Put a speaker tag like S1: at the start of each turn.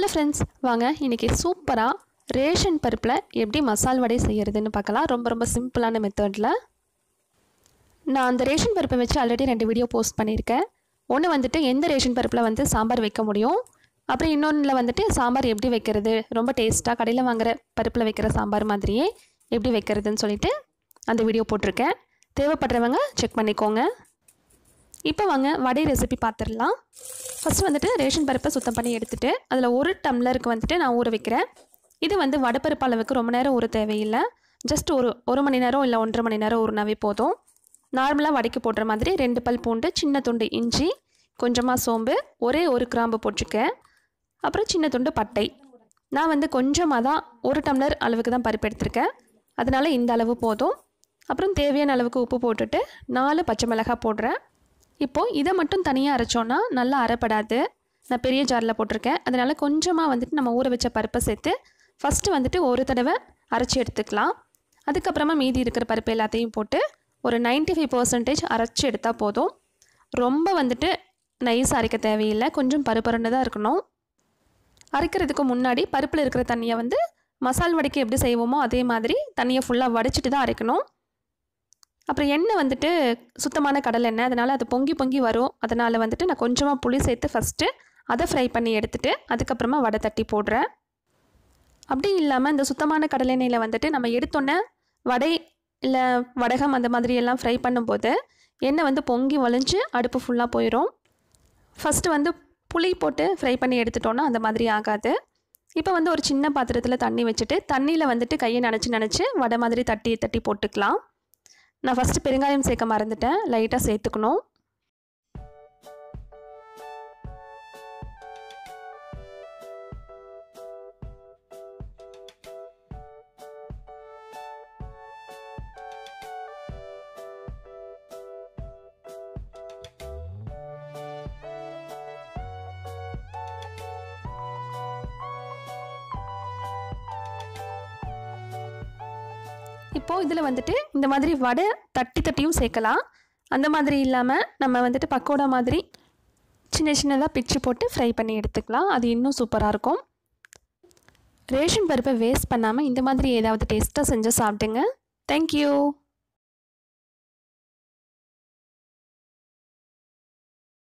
S1: hello friends வாங்க இன்றைக்கி சூப்பராக ரேஷன் பருப்பில் எப்படி மசால் வடை செய்கிறதுன்னு பார்க்கலாம் ரொம்ப ரொம்ப சிம்பிளான மெத்தடில் நான் அந்த ரேஷன் பருப்பை வச்சு ஆல்ரெடி ரெண்டு வீடியோ போஸ்ட் பண்ணியிருக்கேன் ஒன்று வந்துட்டு எந்த ரேஷன் பருப்பில் வந்து சாம்பார் வைக்க முடியும் அப்புறம் இன்னொன்றில் வந்துட்டு சாம்பார் எப்படி வைக்கிறது ரொம்ப டேஸ்ட்டாக கடையில் வாங்குகிற பருப்பில் வைக்கிற சாம்பார் மாதிரியே எப்படி வைக்கிறதுன்னு சொல்லிட்டு அந்த வீடியோ போட்டிருக்கேன் தேவைப்படுறவங்க செக் பண்ணிக்கோங்க இப்போ வாங்க வடை ரெசிபி பார்த்துடலாம் ஃபஸ்ட்டு வந்துட்டு ரேஷன் பருப்பை சுத்தம் பண்ணி எடுத்துகிட்டு அதில் ஒரு டம்ளருக்கு வந்துட்டு நான் ஊற வைக்கிறேன் இது வந்து வடப்பருப்பு அளவுக்கு ரொம்ப நேரம் ஊற தேவையில்லை ஜஸ்ட் ஒரு ஒரு மணி நேரம் இல்லை ஒன்றரை மணி நேரம் ஊறினாவே போதும் நார்மலாக வடைக்கு போடுற மாதிரி ரெண்டு பல் பூண்டு சின்ன துண்டு இஞ்சி கொஞ்சமாக சோம்பு ஒரே ஒரு கிராம்பு போட்டிருக்கேன் அப்புறம் சின்ன துண்டு பட்டை நான் வந்து கொஞ்சமாக தான் ஒரு டம்ளர் அளவுக்கு தான் பருப்பு எடுத்திருக்கேன் அதனால் இந்த அளவு போதும் அப்புறம் தேவையான அளவுக்கு உப்பு போட்டுட்டு நாலு பச்சை மிளகாய் போடுறேன் இப்போது இதை மட்டும் தனியாக அரைச்சோன்னா நல்லா அரைப்படாது நான் பெரிய ஜாரில் போட்டிருக்கேன் அதனால் கொஞ்சமாக வந்துட்டு நம்ம ஊற வச்ச பருப்பை சேர்த்து ஃபஸ்ட்டு வந்துட்டு ஒரு தடவை அரைச்சி எடுத்துக்கலாம் அதுக்கப்புறமா மீதி இருக்கிற பருப்பு எல்லாத்தையும் போட்டு ஒரு நைன்ட்டி ஃபைவ் பர்சன்டேஜ் அரைச்சி எடுத்தால் போதும் ரொம்ப வந்துட்டு நைஸ் அரைக்க தேவையில்லை கொஞ்சம் பருப்பருன்னு தான் இருக்கணும் அரைக்கிறதுக்கு முன்னாடி பருப்பில் இருக்கிற தண்ணியை வந்து மசால் வடைக்கு எப்படி செய்வோமோ அதே மாதிரி தண்ணியை ஃபுல்லாக வடிச்சிட்டு தான் அரைக்கணும் அப்புறம் எண்ணெய் வந்துட்டு சுத்தமான கடல் எண்ணெய் அதனால் அது பொங்கி பொங்கி வரும் அதனால் வந்துட்டு நான் கொஞ்சமாக புளி சேர்த்து ஃபஸ்ட்டு அதை ஃப்ரை பண்ணி எடுத்துகிட்டு அதுக்கப்புறமா வடை தட்டி போடுறேன் அப்படி இல்லாமல் இந்த சுத்தமான கடல் எண்ணெயில் வந்துட்டு நம்ம எடுத்தோன்னே வடை இல்லை வடகம் அந்த மாதிரி எல்லாம் ஃப்ரை பண்ணும்போது எண்ணெய் வந்து பொங்கி வளைஞ்சு அடுப்பு ஃபுல்லாக போயிடும் ஃபஸ்ட்டு வந்து புளி போட்டு ஃப்ரை பண்ணி எடுத்துட்டோன்னா அந்த மாதிரி ஆகாது இப்போ வந்து ஒரு சின்ன பாத்திரத்தில் தண்ணி வச்சுட்டு தண்ணியில் வந்துட்டு கையை நினச்சி நினச்சி வடை மாதிரி தட்டி தட்டி போட்டுக்கலாம் நான் ஃபஸ்ட்டு பெருங்காயம் சேர்க்க மறந்துட்டேன் லைட்டாக சேர்த்துக்கணும் இப்போது இதில் வந்துட்டு இந்த மாதிரி வடை தட்டி தட்டியும் சேர்க்கலாம் அந்த மாதிரி இல்லாமல் நம்ம வந்துட்டு பக்கோடா மாதிரி சின்ன சின்னதாக பிச்சு போட்டு ஃப்ரை பண்ணி எடுத்துக்கலாம் அது இன்னும் சூப்பராக இருக்கும் ரேஷன் பருப்பை வேஸ்ட் பண்ணாமல் இந்த மாதிரி ஏதாவது டேஸ்ட்டாக செஞ்சு சாப்பிடுங்க தேங்க்யூ